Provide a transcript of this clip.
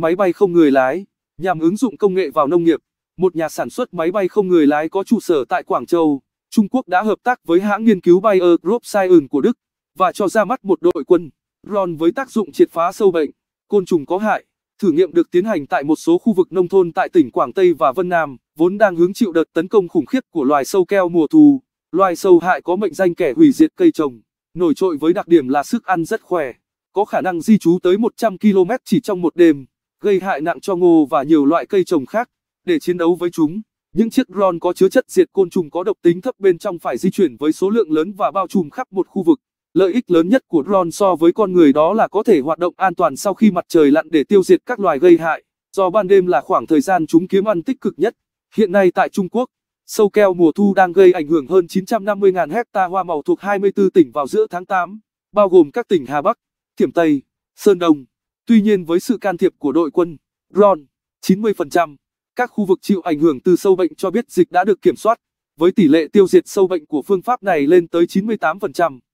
máy bay không người lái, nhằm ứng dụng công nghệ vào nông nghiệp. Một nhà sản xuất máy bay không người lái có trụ sở tại Quảng Châu, Trung Quốc đã hợp tác với hãng nghiên cứu Bayer Group Science của Đức và cho ra mắt một đội quân Ron với tác dụng triệt phá sâu bệnh, côn trùng có hại. Thử nghiệm được tiến hành tại một số khu vực nông thôn tại tỉnh Quảng Tây và Vân Nam, vốn đang hứng chịu đợt tấn công khủng khiếp của loài sâu keo mùa thu. Loài sâu hại có mệnh danh kẻ hủy diệt cây trồng, nổi trội với đặc điểm là sức ăn rất khỏe, có khả năng di trú tới 100 km chỉ trong một đêm gây hại nặng cho ngô và nhiều loại cây trồng khác. Để chiến đấu với chúng, những chiếc drone có chứa chất diệt côn trùng có độc tính thấp bên trong phải di chuyển với số lượng lớn và bao trùm khắp một khu vực. Lợi ích lớn nhất của drone so với con người đó là có thể hoạt động an toàn sau khi mặt trời lặn để tiêu diệt các loài gây hại, do ban đêm là khoảng thời gian chúng kiếm ăn tích cực nhất. Hiện nay tại Trung Quốc, sâu keo mùa thu đang gây ảnh hưởng hơn 950.000 hecta hoa màu thuộc 24 tỉnh vào giữa tháng 8, bao gồm các tỉnh Hà Bắc, Thiểm Tây, Sơn Đông. Tuy nhiên với sự can thiệp của đội quân, Ron, 90%, các khu vực chịu ảnh hưởng từ sâu bệnh cho biết dịch đã được kiểm soát, với tỷ lệ tiêu diệt sâu bệnh của phương pháp này lên tới 98%.